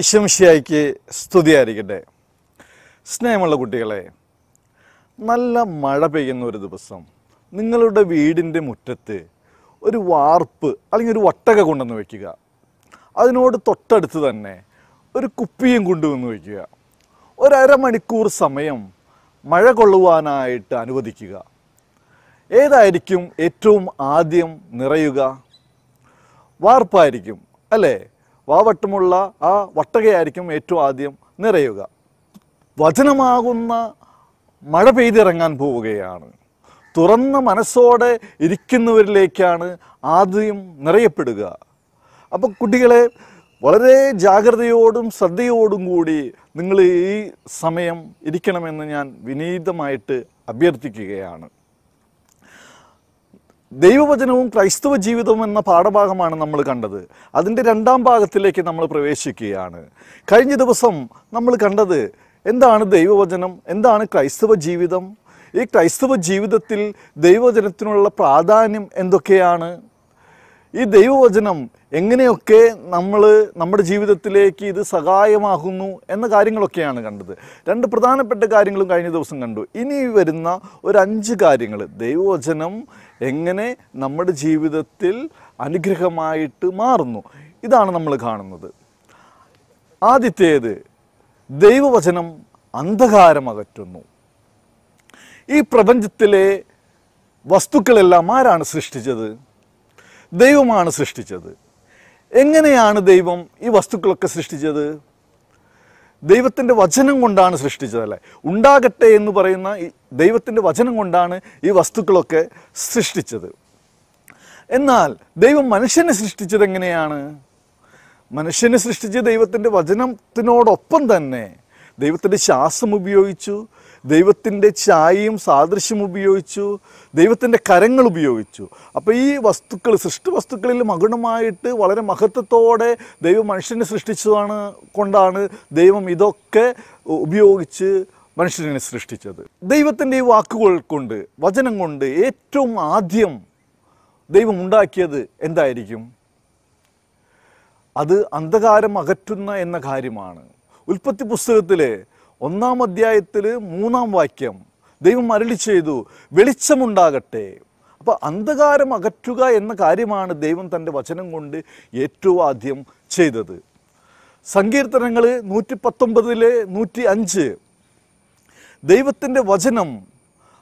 ഈശംഷിയായിക്ക് സ്തുതിയായിരിക്കട്ടെ സ്നേഹമുള്ള കുട്ടികളെ നല്ല മഴ പെയ്യുന്ന ഒരു ദിവസം നിങ്ങളുടെ വീടിൻ്റെ മുറ്റത്ത് ഒരു വാർപ്പ് അല്ലെങ്കിൽ ഒരു വട്ടക കൊണ്ടുവന്ന് വയ്ക്കുക അതിനോട് തൊട്ടടുത്ത് തന്നെ ഒരു കുപ്പിയും കൊണ്ടുവന്ന് വയ്ക്കുക ഒരമണിക്കൂർ സമയം മഴ കൊള്ളുവാനായിട്ട് അനുവദിക്കുക ഏതായിരിക്കും ഏറ്റവും ആദ്യം നിറയുക വാർപ്പായിരിക്കും അല്ലേ വാവട്ടമുള്ള ആ വട്ടകയായിരിക്കും ഏറ്റവും ആദ്യം നിറയുക വചനമാകുന്ന മഴ പെയ്തിറങ്ങാൻ പോവുകയാണ് തുറന്ന മനസ്സോടെ ഇരിക്കുന്നവരിലേക്കാണ് ആദ്യം നിറയപ്പെടുക അപ്പോൾ കുട്ടികളെ വളരെ ജാഗ്രതയോടും ശ്രദ്ധയോടും കൂടി നിങ്ങൾ ഈ സമയം ഇരിക്കണമെന്ന് ഞാൻ വിനീതമായിട്ട് അഭ്യർത്ഥിക്കുകയാണ് ദൈവവചനവും ക്രൈസ്തവ ജീവിതവും എന്ന പാഠഭാഗമാണ് നമ്മൾ കണ്ടത് അതിൻ്റെ രണ്ടാം ഭാഗത്തിലേക്ക് നമ്മൾ പ്രവേശിക്കുകയാണ് കഴിഞ്ഞ ദിവസം നമ്മൾ കണ്ടത് എന്താണ് ദൈവവചനം എന്താണ് ക്രൈസ്തവ ജീവിതം ഈ ക്രൈസ്തവ ജീവിതത്തിൽ ദൈവവചനത്തിനുള്ള പ്രാധാന്യം എന്തൊക്കെയാണ് ഈ ദൈവവചനം എങ്ങനെയൊക്കെ നമ്മൾ നമ്മുടെ ജീവിതത്തിലേക്ക് ഇത് സഹായമാകുന്നു എന്ന കാര്യങ്ങളൊക്കെയാണ് കണ്ടത് രണ്ട് പ്രധാനപ്പെട്ട കാര്യങ്ങളും കഴിഞ്ഞ ദിവസം കണ്ടു ഇനി വരുന്ന ഒരു അഞ്ച് കാര്യങ്ങൾ ദൈവവചനം എങ്ങനെ നമ്മുടെ ജീവിതത്തിൽ അനുഗ്രഹമായിട്ട് മാറുന്നു ഇതാണ് നമ്മൾ കാണുന്നത് ആദ്യത്തേത് ദൈവവചനം അന്ധകാരം അകറ്റുന്നു ഈ പ്രപഞ്ചത്തിലെ വസ്തുക്കളെല്ലാം ആരാണ് സൃഷ്ടിച്ചത് ദൈവമാണ് സൃഷ്ടിച്ചത് എങ്ങനെയാണ് ദൈവം ഈ വസ്തുക്കളൊക്കെ സൃഷ്ടിച്ചത് ദൈവത്തിൻ്റെ വചനം കൊണ്ടാണ് സൃഷ്ടിച്ചതല്ലേ ഉണ്ടാകട്ടെ എന്ന് പറയുന്ന ഈ ദൈവത്തിൻ്റെ വചനം കൊണ്ടാണ് ഈ വസ്തുക്കളൊക്കെ സൃഷ്ടിച്ചത് എന്നാൽ ദൈവം മനുഷ്യനെ സൃഷ്ടിച്ചത് എങ്ങനെയാണ് മനുഷ്യനെ സൃഷ്ടിച്ച ദൈവത്തിൻ്റെ വചനത്തിനോടൊപ്പം തന്നെ ദൈവത്തിൻ്റെ ശ്വാസം ഉപയോഗിച്ചു ദൈവത്തിൻ്റെ ഛായയും സാദൃശ്യം ഉപയോഗിച്ചു ദൈവത്തിൻ്റെ കരങ്ങൾ ഉപയോഗിച്ചു അപ്പോൾ ഈ വസ്തുക്കൾ സൃഷ്ടി വസ്തുക്കളിൽ മകുണമായിട്ട് വളരെ മഹത്വത്തോടെ ദൈവം മനുഷ്യനെ സൃഷ്ടിച്ചതാണ് കൊണ്ടാണ് ദൈവം ഇതൊക്കെ ഉപയോഗിച്ച് മനുഷ്യനെ സൃഷ്ടിച്ചത് ദൈവത്തിൻ്റെ ഈ വാക്കുകൾ കൊണ്ട് വചനം കൊണ്ട് ഏറ്റവും ആദ്യം ദൈവം ഉണ്ടാക്കിയത് എന്തായിരിക്കും അത് അന്ധകാരം അകറ്റുന്ന എന്ന കാര്യമാണ് ഉൽപ്പത്തി പുസ്തകത്തിലെ ഒന്നാം അധ്യായത്തിൽ മൂന്നാം വാക്യം ദൈവം അരളി ചെയ്തു വെളിച്ചമുണ്ടാകട്ടെ അപ്പോൾ അന്ധകാരം അകറ്റുക എന്ന കാര്യമാണ് ദൈവം തൻ്റെ വചനം കൊണ്ട് ഏറ്റവും ആദ്യം ചെയ്തത് സങ്കീർത്തനങ്ങൾ നൂറ്റി പത്തൊമ്പതിലെ നൂറ്റി അഞ്ച് ദൈവത്തിൻ്റെ വചനം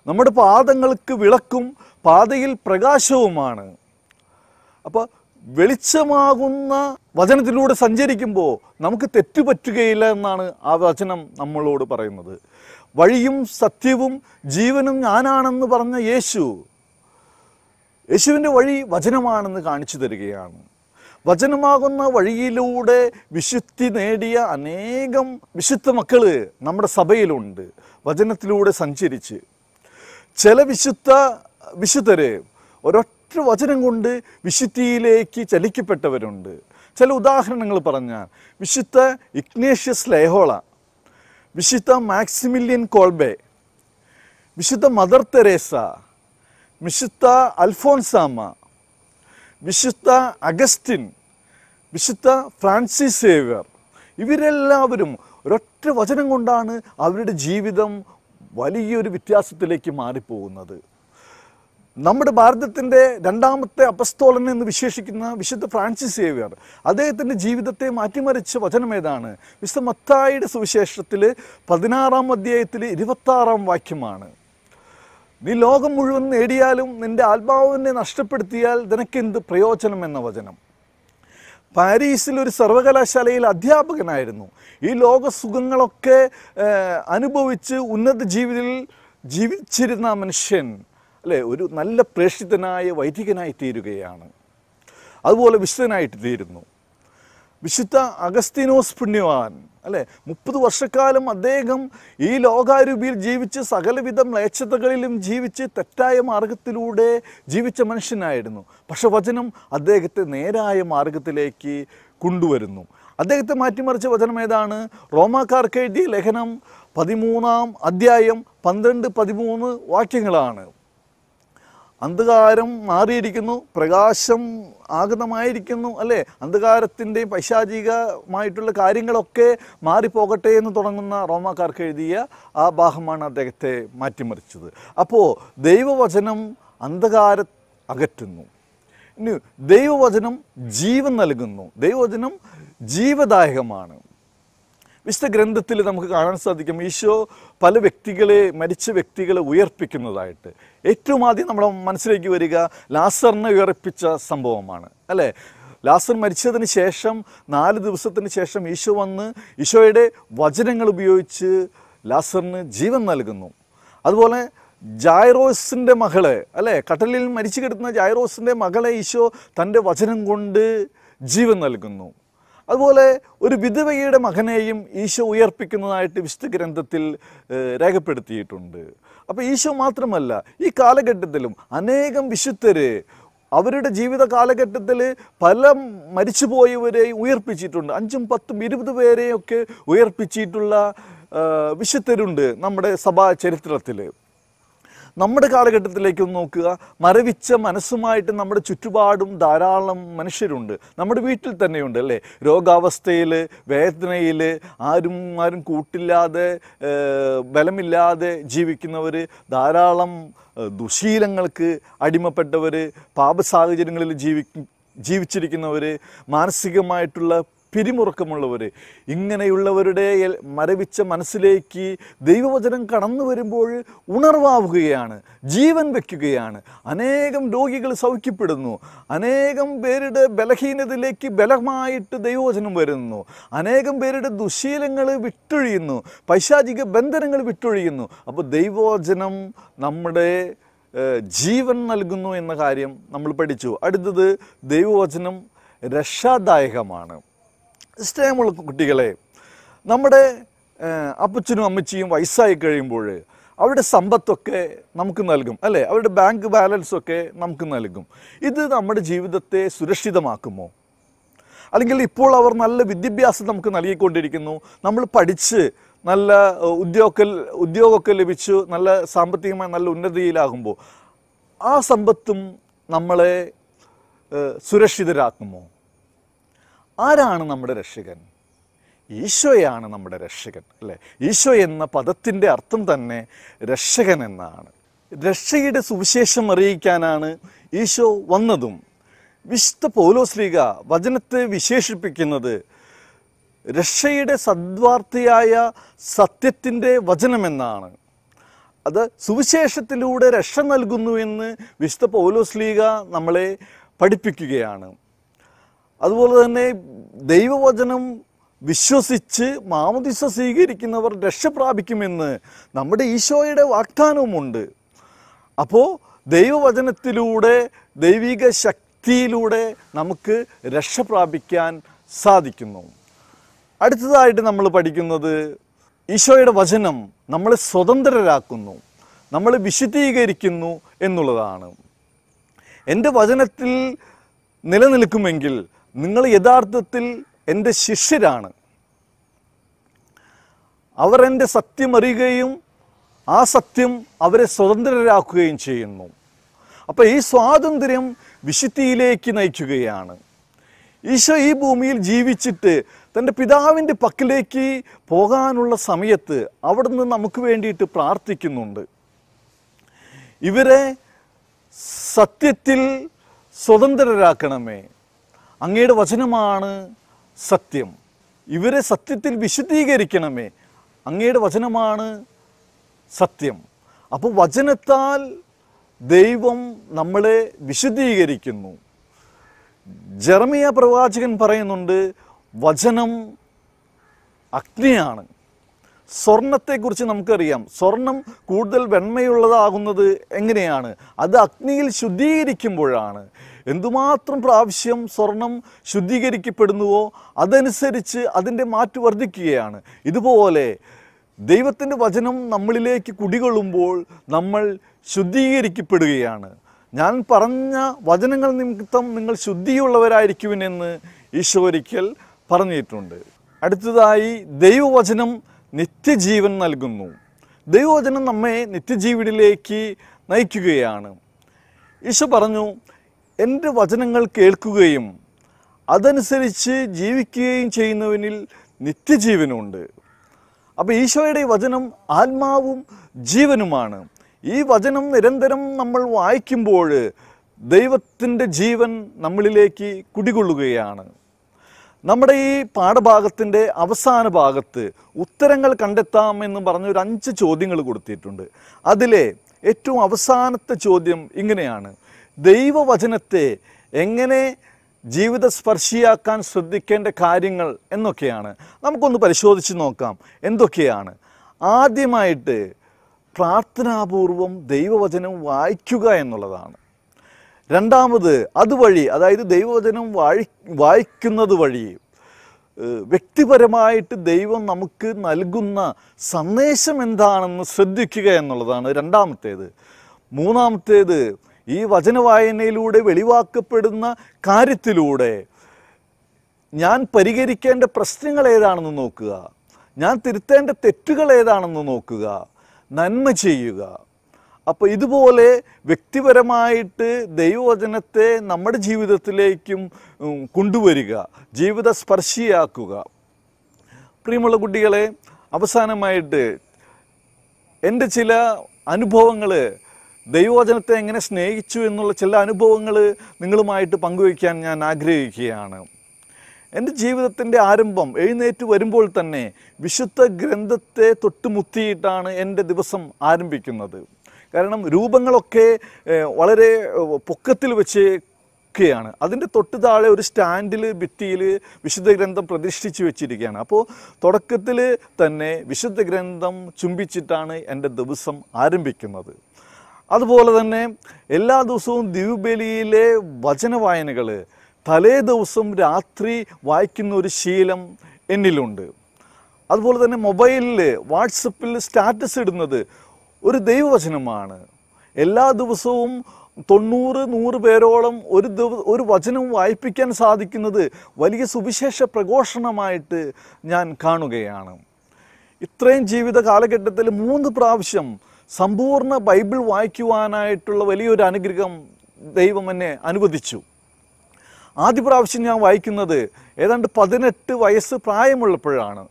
നമ്മുടെ പാദങ്ങൾക്ക് വിളക്കും പാതയിൽ പ്രകാശവുമാണ് അപ്പോൾ വെളിച്ചമാകുന്ന വചനത്തിലൂടെ സഞ്ചരിക്കുമ്പോൾ നമുക്ക് തെറ്റുപറ്റുകയില്ല എന്നാണ് ആ വചനം നമ്മളോട് പറയുന്നത് വഴിയും സത്യവും ജീവനും ഞാനാണെന്ന് പറഞ്ഞ യേശു യേശുവിൻ്റെ വഴി വചനമാണെന്ന് കാണിച്ചു തരികയാണ് വചനമാകുന്ന വഴിയിലൂടെ വിശുദ്ധി നേടിയ അനേകം വിശുദ്ധ മക്കൾ നമ്മുടെ സഭയിലുണ്ട് വചനത്തിലൂടെ സഞ്ചരിച്ച് ചില വിശുദ്ധ വിശുദ്ധര് ഒരൊറ്റ ഒരൊറ്റ വചനം കൊണ്ട് വിശുദ്ധിയിലേക്ക് ചലിക്കപ്പെട്ടവരുണ്ട് ചില ഉദാഹരണങ്ങൾ പറഞ്ഞാൽ വിശുദ്ധ ഇഗ്നേഷ്യസ് ലേഹോള വിശുദ്ധ മാക്സിമില്യൻ കോൾബെ വിശുദ്ധ മദർ തെരേസ വിശുദ്ധ അൽഫോൻസാമ വിശുദ്ധ അഗസ്റ്റിൻ വിശുദ്ധ ഫ്രാൻസിസ് സേവ്യർ ഇവരെല്ലാവരും ഒരൊറ്റ വചനം കൊണ്ടാണ് അവരുടെ ജീവിതം വലിയൊരു വ്യത്യാസത്തിലേക്ക് മാറിപ്പോകുന്നത് നമ്മുടെ ഭാരതത്തിൻ്റെ രണ്ടാമത്തെ അപസ്തോലൻ എന്ന് വിശേഷിക്കുന്ന വിശുദ്ധ ഫ്രാൻസിസ് സേവിയർ അദ്ദേഹത്തിൻ്റെ ജീവിതത്തെ മാറ്റിമറിച്ച വചനം ഏതാണ് വിശുദ്ധ മത്തായിയുടെ സുവിശേഷത്തിൽ പതിനാറാം അധ്യായത്തിൽ ഇരുപത്താറാം വാക്യമാണ് നീ ലോകം മുഴുവൻ നേടിയാലും നിൻ്റെ ആത്മാവിനെ നഷ്ടപ്പെടുത്തിയാൽ നിനക്കെന്ത് പ്രയോജനം എന്ന വചനം പാരീസിൽ ഒരു സർവകലാശാലയിൽ അധ്യാപകനായിരുന്നു ഈ ലോക സുഖങ്ങളൊക്കെ അനുഭവിച്ച് ഉന്നത ജീവിതത്തിൽ ജീവിച്ചിരുന്ന മനുഷ്യൻ അല്ലേ ഒരു നല്ല പ്രേക്ഷിതനായ വൈദികനായി തീരുകയാണ് അതുപോലെ വിശുദ്ധനായിട്ട് തീരുന്നു വിശുദ്ധ അഗസ്തീനോസ് പുണ്യവാൻ അല്ലേ മുപ്പത് വർഷക്കാലം അദ്ദേഹം ഈ ലോകാരൂപിയിൽ ജീവിച്ച് സകലവിധ മ്ലേച്ഛതകളിലും ജീവിച്ച് തെറ്റായ മാർഗത്തിലൂടെ ജീവിച്ച മനുഷ്യനായിരുന്നു പക്ഷെ വചനം അദ്ദേഹത്തെ നേരായ മാർഗത്തിലേക്ക് കൊണ്ടുവരുന്നു അദ്ദേഹത്തെ മാറ്റിമറിച്ച വചനം ഏതാണ് റോമാക്കാർക്ക് എഴുതിയ ലേഖനം പതിമൂന്നാം അധ്യായം പന്ത്രണ്ട് പതിമൂന്ന് വാക്യങ്ങളാണ് അന്ധകാരം മാറിയിരിക്കുന്നു പ്രകാശം ആഗതമായിരിക്കുന്നു അല്ലേ അന്ധകാരത്തിൻ്റെയും പൈശാചികമായിട്ടുള്ള കാര്യങ്ങളൊക്കെ മാറിപ്പോകട്ടെ എന്ന് തുടങ്ങുന്ന റോമാക്കാർക്ക് എഴുതിയ ആ ഭാഗമാണ് അദ്ദേഹത്തെ മാറ്റിമറിച്ചത് അപ്പോൾ ദൈവവചനം അന്ധകാര അകറ്റുന്നു ഇനി ദൈവവചനം ജീവൻ നൽകുന്നു ദൈവവചനം ജീവദായകമാണ് വിശുദ്ധ ഗ്രന്ഥത്തിൽ നമുക്ക് കാണാൻ സാധിക്കും ഈശോ പല വ്യക്തികളെ മരിച്ച വ്യക്തികളെ ഉയർപ്പിക്കുന്നതായിട്ട് ഏറ്റവും ആദ്യം നമ്മുടെ മനസ്സിലേക്ക് വരിക ലാസറിനെ ഉയർപ്പിച്ച സംഭവമാണ് അല്ലേ ലാസർ മരിച്ചതിന് ശേഷം നാല് ദിവസത്തിന് ശേഷം ഈശോ വന്ന് ഈശോയുടെ വചനങ്ങൾ ഉപയോഗിച്ച് ലാസറിന് ജീവൻ നൽകുന്നു അതുപോലെ ജായറോസിൻ്റെ മകളെ അല്ലേ കടലിൽ മരിച്ചു കിടക്കുന്ന ജായറോസിൻ്റെ മകളെ ഈശോ തൻ്റെ വചനം കൊണ്ട് ജീവൻ നൽകുന്നു അതുപോലെ ഒരു വിധവയുടെ മകനെയും ഈശോ ഉയർപ്പിക്കുന്നതായിട്ട് വിശുദ്ധ ഗ്രന്ഥത്തിൽ രേഖപ്പെടുത്തിയിട്ടുണ്ട് അപ്പോൾ ഈശോ മാത്രമല്ല ഈ കാലഘട്ടത്തിലും അനേകം വിശുദ്ധര് അവരുടെ ജീവിത കാലഘട്ടത്തിൽ പല മരിച്ചുപോയവരെയും ഉയർപ്പിച്ചിട്ടുണ്ട് അഞ്ചും പത്തും ഇരുപത് പേരെയൊക്കെ ഉയർപ്പിച്ചിട്ടുള്ള വിശുദ്ധരുണ്ട് നമ്മുടെ സഭാ ചരിത്രത്തിൽ നമ്മുടെ കാലഘട്ടത്തിലേക്ക് ഒന്ന് നോക്കുക മരവിച്ച മനസ്സുമായിട്ട് നമ്മുടെ ചുറ്റുപാടും ധാരാളം മനുഷ്യരുണ്ട് നമ്മുടെ വീട്ടിൽ തന്നെയുണ്ട് അല്ലേ രോഗാവസ്ഥയിൽ വേദനയിൽ ആരും ആരും കൂട്ടില്ലാതെ ബലമില്ലാതെ ജീവിക്കുന്നവർ ധാരാളം ദുശീലങ്ങൾക്ക് അടിമപ്പെട്ടവർ പാപ സാഹചര്യങ്ങളിൽ ജീവി ജീവിച്ചിരിക്കുന്നവർ മാനസികമായിട്ടുള്ള പിരിമുറുക്കമുള്ളവർ ഇങ്ങനെയുള്ളവരുടെ മരവിച്ച മനസ്സിലേക്ക് ദൈവവചനം കടന്നു വരുമ്പോൾ ഉണർവാവുകയാണ് ജീവൻ വയ്ക്കുകയാണ് അനേകം രോഗികൾ സൗഖ്യപ്പെടുന്നു അനേകം പേരുടെ ബലഹീനതയിലേക്ക് ബലമായിട്ട് ദൈവവചനം വരുന്നു അനേകം പേരുടെ ദുശീലങ്ങൾ വിട്ടൊഴിയുന്നു പൈശാചിക ബന്ധനങ്ങൾ വിട്ടൊഴിയുന്നു അപ്പോൾ ദൈവവചനം നമ്മുടെ ജീവൻ നൽകുന്നു എന്ന കാര്യം നമ്മൾ പഠിച്ചു അടുത്തത് ദൈവവചനം രക്ഷാദായകമാണ് സ്നേഹമുള്ള കുട്ടികളെ നമ്മുടെ അപ്പച്ചനും അമ്മച്ചിയും വയസ്സായി കഴിയുമ്പോൾ അവരുടെ സമ്പത്തൊക്കെ നമുക്ക് നൽകും അല്ലേ അവരുടെ ബാങ്ക് ബാലൻസൊക്കെ നമുക്ക് നൽകും ഇത് നമ്മുടെ ജീവിതത്തെ സുരക്ഷിതമാക്കുമോ അല്ലെങ്കിൽ ഇപ്പോൾ അവർ നല്ല വിദ്യാഭ്യാസം നമുക്ക് നൽകിക്കൊണ്ടിരിക്കുന്നു നമ്മൾ പഠിച്ച് നല്ല ഉദ്യോഗ ഉദ്യോഗമൊക്കെ ലഭിച്ചു നല്ല സാമ്പത്തികമായി നല്ല ഉന്നതിയിലാകുമ്പോൾ ആ സമ്പത്തും നമ്മളെ സുരക്ഷിതരാക്കുമോ ആരാണ് നമ്മുടെ രക്ഷകൻ ഈശോയാണ് നമ്മുടെ രക്ഷകൻ അല്ലേ ഈശോ എന്ന പദത്തിൻ്റെ അർത്ഥം തന്നെ രക്ഷകൻ എന്നാണ് രക്ഷയുടെ സുവിശേഷം അറിയിക്കാനാണ് ഈശോ വന്നതും വിശുദ്ധ പൗലോസ്ലീഗ വചനത്തെ വിശേഷിപ്പിക്കുന്നത് രക്ഷയുടെ സദ്വാർത്ഥിയായ സത്യത്തിൻ്റെ വചനമെന്നാണ് അത് സുവിശേഷത്തിലൂടെ രക്ഷ നൽകുന്നു എന്ന് വിശുദ്ധ പൗലോസ്ലീഗ നമ്മളെ പഠിപ്പിക്കുകയാണ് അതുപോലെ തന്നെ ദൈവവചനം വിശ്വസിച്ച് മാമദിശ സ്വീകരിക്കുന്നവർ രക്ഷ പ്രാപിക്കുമെന്ന് നമ്മുടെ ഈശോയുടെ വാഗ്ദാനവുമുണ്ട് അപ്പോൾ ദൈവവചനത്തിലൂടെ ദൈവിക ശക്തിയിലൂടെ നമുക്ക് രക്ഷ പ്രാപിക്കാൻ സാധിക്കുന്നു അടുത്തതായിട്ട് നമ്മൾ പഠിക്കുന്നത് ഈശോയുടെ വചനം നമ്മളെ സ്വതന്ത്രരാക്കുന്നു നമ്മൾ വിശുദ്ധീകരിക്കുന്നു എന്നുള്ളതാണ് എൻ്റെ വചനത്തിൽ നിലനിൽക്കുമെങ്കിൽ നിങ്ങൾ യഥാർത്ഥത്തിൽ എൻ്റെ ശിഷ്യരാണ് അവർ എൻ്റെ സത്യം അറിയുകയും ആ സത്യം അവരെ സ്വതന്ത്രരാക്കുകയും ചെയ്യുന്നു അപ്പോൾ ഈ സ്വാതന്ത്ര്യം വിശുദ്ധിയിലേക്ക് നയിക്കുകയാണ് ഈശോ ഈ ഭൂമിയിൽ ജീവിച്ചിട്ട് തൻ്റെ പിതാവിൻ്റെ പക്കിലേക്ക് പോകാനുള്ള സമയത്ത് അവിടുന്ന് നമുക്ക് വേണ്ടിയിട്ട് പ്രാർത്ഥിക്കുന്നുണ്ട് ഇവരെ സത്യത്തിൽ സ്വതന്ത്രരാക്കണമേ അങ്ങയുടെ വചനമാണ് സത്യം ഇവരെ സത്യത്തിൽ വിശുദ്ധീകരിക്കണമേ അങ്ങയുടെ വചനമാണ് സത്യം അപ്പോൾ വചനത്താൽ ദൈവം നമ്മളെ വിശുദ്ധീകരിക്കുന്നു ജർമിയ പ്രവാചകൻ പറയുന്നുണ്ട് വചനം അഗ്നിയാണ് സ്വർണത്തെക്കുറിച്ച് നമുക്കറിയാം സ്വർണം കൂടുതൽ വെണ്മയുള്ളതാകുന്നത് എങ്ങനെയാണ് അത് അഗ്നിയിൽ ശുദ്ധീകരിക്കുമ്പോഴാണ് എന്തുമാത്രം പ്രാവശ്യം സ്വർണം ശുദ്ധീകരിക്കപ്പെടുന്നുവോ അതനുസരിച്ച് അതിൻ്റെ മാറ്റ് വർദ്ധിക്കുകയാണ് ഇതുപോലെ ദൈവത്തിൻ്റെ വചനം നമ്മളിലേക്ക് കുടികൊള്ളുമ്പോൾ നമ്മൾ ശുദ്ധീകരിക്കപ്പെടുകയാണ് ഞാൻ പറഞ്ഞ വചനങ്ങൾ നിമിത്തം നിങ്ങൾ ശുദ്ധിയുള്ളവരായിരിക്കുമെന്ന് ഒരിക്കൽ പറഞ്ഞിട്ടുണ്ട് അടുത്തതായി ദൈവവചനം നിത്യജീവൻ നൽകുന്നു ദൈവവചനം നമ്മെ നിത്യജീവനിലേക്ക് നയിക്കുകയാണ് ഈശോ പറഞ്ഞു എൻ്റെ വചനങ്ങൾ കേൾക്കുകയും അതനുസരിച്ച് ജീവിക്കുകയും ചെയ്യുന്നവനിൽ നിത്യജീവനുണ്ട് അപ്പോൾ ഈശോയുടെ വചനം ആത്മാവും ജീവനുമാണ് ഈ വചനം നിരന്തരം നമ്മൾ വായിക്കുമ്പോൾ ദൈവത്തിൻ്റെ ജീവൻ നമ്മളിലേക്ക് കുടികൊള്ളുകയാണ് നമ്മുടെ ഈ പാഠഭാഗത്തിൻ്റെ അവസാന ഭാഗത്ത് ഉത്തരങ്ങൾ കണ്ടെത്താമെന്ന് പറഞ്ഞ ഒരു അഞ്ച് ചോദ്യങ്ങൾ കൊടുത്തിട്ടുണ്ട് അതിലെ ഏറ്റവും അവസാനത്തെ ചോദ്യം ഇങ്ങനെയാണ് ദൈവവചനത്തെ എങ്ങനെ ജീവിത സ്പർശിയാക്കാൻ ശ്രദ്ധിക്കേണ്ട കാര്യങ്ങൾ എന്നൊക്കെയാണ് നമുക്കൊന്ന് പരിശോധിച്ച് നോക്കാം എന്തൊക്കെയാണ് ആദ്യമായിട്ട് പ്രാർത്ഥനാപൂർവം ദൈവവചനം വായിക്കുക എന്നുള്ളതാണ് രണ്ടാമത് അതുവഴി അതായത് ദൈവവചനം വായി വായിക്കുന്നത് വഴി വ്യക്തിപരമായിട്ട് ദൈവം നമുക്ക് നൽകുന്ന സന്ദേശം എന്താണെന്ന് ശ്രദ്ധിക്കുക എന്നുള്ളതാണ് രണ്ടാമത്തേത് മൂന്നാമത്തേത് ഈ വചനവായനയിലൂടെ വെളിവാക്കപ്പെടുന്ന കാര്യത്തിലൂടെ ഞാൻ പരിഹരിക്കേണ്ട പ്രശ്നങ്ങൾ ഏതാണെന്ന് നോക്കുക ഞാൻ തിരുത്തേണ്ട തെറ്റുകൾ ഏതാണെന്ന് നോക്കുക നന്മ ചെയ്യുക അപ്പോൾ ഇതുപോലെ വ്യക്തിപരമായിട്ട് ദൈവവചനത്തെ നമ്മുടെ ജീവിതത്തിലേക്കും കൊണ്ടുവരിക ജീവിത സ്പർശിയാക്കുക പ്രിയമുള്ള കുട്ടികളെ അവസാനമായിട്ട് എൻ്റെ ചില അനുഭവങ്ങൾ ദൈവവചനത്തെ എങ്ങനെ സ്നേഹിച്ചു എന്നുള്ള ചില അനുഭവങ്ങൾ നിങ്ങളുമായിട്ട് പങ്കുവയ്ക്കാൻ ഞാൻ ആഗ്രഹിക്കുകയാണ് എൻ്റെ ജീവിതത്തിൻ്റെ ആരംഭം എഴുന്നേറ്റ് വരുമ്പോൾ തന്നെ വിശുദ്ധ ഗ്രന്ഥത്തെ തൊട്ടുമുത്തിയിട്ടാണ് എൻ്റെ ദിവസം ആരംഭിക്കുന്നത് കാരണം രൂപങ്ങളൊക്കെ വളരെ പൊക്കത്തിൽ വെച്ച് ാണ് അതിൻ്റെ തൊട്ട് താഴെ ഒരു സ്റ്റാൻഡിൽ ഭിത്തിയിൽ വിശുദ്ധ ഗ്രന്ഥം പ്രതിഷ്ഠിച്ച് വെച്ചിരിക്കുകയാണ് അപ്പോൾ തുടക്കത്തിൽ തന്നെ വിശുദ്ധ ഗ്രന്ഥം ചുംബിച്ചിട്ടാണ് എൻ്റെ ദിവസം ആരംഭിക്കുന്നത് അതുപോലെ തന്നെ എല്ലാ ദിവസവും ദിവ്യബലിയിലെ വചന വായനകൾ തലേ ദിവസം രാത്രി വായിക്കുന്ന ഒരു ശീലം എന്നിലുണ്ട് അതുപോലെ തന്നെ മൊബൈലിൽ വാട്സപ്പിൽ സ്റ്റാറ്റസ് ഇടുന്നത് ഒരു ദൈവവചനമാണ് എല്ലാ ദിവസവും തൊണ്ണൂറ് നൂറ് പേരോളം ഒരു ദിവസം ഒരു വചനം വായിപ്പിക്കാൻ സാധിക്കുന്നത് വലിയ സുവിശേഷ പ്രഘോഷണമായിട്ട് ഞാൻ കാണുകയാണ് ഇത്രയും ജീവിത കാലഘട്ടത്തിൽ മൂന്ന് പ്രാവശ്യം സമ്പൂർണ്ണ ബൈബിൾ വായിക്കുവാനായിട്ടുള്ള വലിയൊരു അനുഗ്രഹം ദൈവം എന്നെ അനുവദിച്ചു ആദ്യ പ്രാവശ്യം ഞാൻ വായിക്കുന്നത് ഏതാണ്ട് പതിനെട്ട് വയസ്സ് പ്രായമുള്ളപ്പോഴാണ്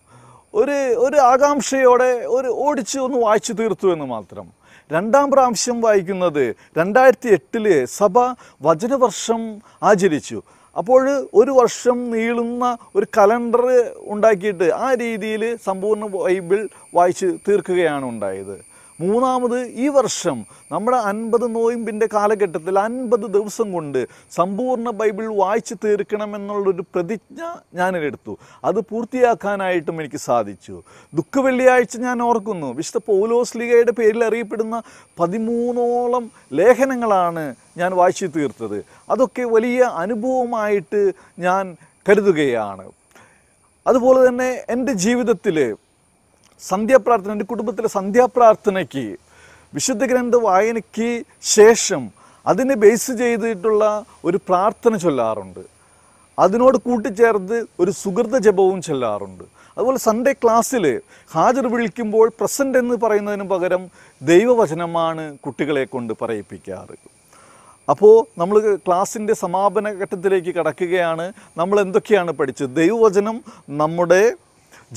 ഒരു ഒരു ആകാംക്ഷയോടെ ഒരു ഓടിച്ച് ഒന്ന് വായിച്ചു തീർത്തു എന്ന് മാത്രം രണ്ടാം പ്രാവശ്യം വായിക്കുന്നത് രണ്ടായിരത്തി എട്ടില് സഭ വചനവർഷം ആചരിച്ചു അപ്പോൾ ഒരു വർഷം നീളുന്ന ഒരു കലണ്ടർ ഉണ്ടാക്കിയിട്ട് ആ രീതിയിൽ സമ്പൂർണ്ണ ബൈബിൾ വായിച്ച് തീർക്കുകയാണ് ഉണ്ടായത് മൂന്നാമത് ഈ വർഷം നമ്മുടെ അൻപത് നോയിമ്പിൻ്റെ കാലഘട്ടത്തിൽ അൻപത് ദിവസം കൊണ്ട് സമ്പൂർണ്ണ ബൈബിൾ വായിച്ചു തീർക്കണമെന്നുള്ളൊരു പ്രതിജ്ഞ ഞാനെടുത്തു അത് പൂർത്തിയാക്കാനായിട്ടും എനിക്ക് സാധിച്ചു ദുഃഖ വെള്ളിയാഴ്ച ഞാൻ ഓർക്കുന്നു വിശുദ്ധ ലീഗയുടെ പേരിൽ അറിയപ്പെടുന്ന പതിമൂന്നോളം ലേഖനങ്ങളാണ് ഞാൻ വായിച്ചു തീർത്തത് അതൊക്കെ വലിയ അനുഭവമായിട്ട് ഞാൻ കരുതുകയാണ് അതുപോലെ തന്നെ എൻ്റെ ജീവിതത്തിൽ സന്ധ്യാപ്രാർത്ഥന എൻ്റെ കുടുംബത്തിലെ സന്ധ്യാപ്രാർത്ഥനയ്ക്ക് വിശുദ്ധ ഗ്രന്ഥ വായനയ്ക്ക് ശേഷം അതിനെ ബേസ് ചെയ്തിട്ടുള്ള ഒരു പ്രാർത്ഥന ചൊല്ലാറുണ്ട് അതിനോട് കൂട്ടിച്ചേർത്ത് ഒരു സുഹൃത ജപവും ചൊല്ലാറുണ്ട് അതുപോലെ സൺഡേ ക്ലാസ്സിൽ ഹാജർ വിളിക്കുമ്പോൾ പ്രസൻ്റ് എന്ന് പറയുന്നതിന് പകരം ദൈവവചനമാണ് കുട്ടികളെ കൊണ്ട് പറയിപ്പിക്കാറ് അപ്പോൾ നമ്മൾ ക്ലാസ്സിൻ്റെ സമാപന ഘട്ടത്തിലേക്ക് കടക്കുകയാണ് നമ്മൾ എന്തൊക്കെയാണ് പഠിച്ചത് ദൈവവചനം നമ്മുടെ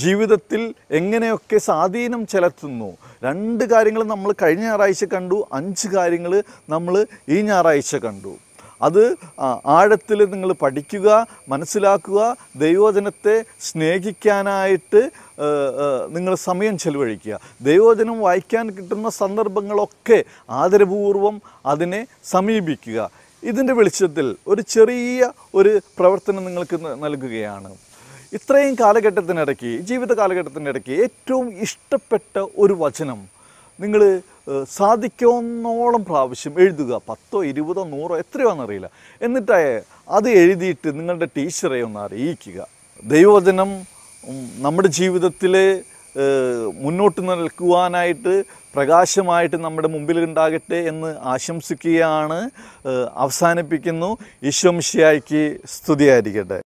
ജീവിതത്തിൽ എങ്ങനെയൊക്കെ സ്വാധീനം ചെലുത്തുന്നു രണ്ട് കാര്യങ്ങൾ നമ്മൾ കഴിഞ്ഞ ഞായറാഴ്ച കണ്ടു അഞ്ച് കാര്യങ്ങൾ നമ്മൾ ഈ ഞായറാഴ്ച കണ്ടു അത് ആഴത്തിൽ നിങ്ങൾ പഠിക്കുക മനസ്സിലാക്കുക ദൈവോജനത്തെ സ്നേഹിക്കാനായിട്ട് നിങ്ങൾ സമയം ചെലവഴിക്കുക ദൈവോജനം വായിക്കാൻ കിട്ടുന്ന സന്ദർഭങ്ങളൊക്കെ ആദരപൂർവം അതിനെ സമീപിക്കുക ഇതിൻ്റെ വെളിച്ചത്തിൽ ഒരു ചെറിയ ഒരു പ്രവർത്തനം നിങ്ങൾക്ക് നൽകുകയാണ് ഇത്രയും കാലഘട്ടത്തിനിടയ്ക്ക് ജീവിത കാലഘട്ടത്തിനിടയ്ക്ക് ഏറ്റവും ഇഷ്ടപ്പെട്ട ഒരു വചനം നിങ്ങൾ സാധിക്കുന്നോളം പ്രാവശ്യം എഴുതുക പത്തോ ഇരുപതോ നൂറോ എത്രയോന്നറിയില്ല എന്നിട്ട് അത് എഴുതിയിട്ട് നിങ്ങളുടെ ടീച്ചറെ ഒന്ന് അറിയിക്കുക ദൈവവചനം നമ്മുടെ ജീവിതത്തിൽ മുന്നോട്ട് നിൽക്കുവാനായിട്ട് പ്രകാശമായിട്ട് നമ്മുടെ മുമ്പിൽ ഉണ്ടാകട്ടെ എന്ന് ആശംസിക്കുകയാണ് അവസാനിപ്പിക്കുന്നു ഈശ്വംശിയായിക്ക് സ്തുതിയായിരിക്കട്ടെ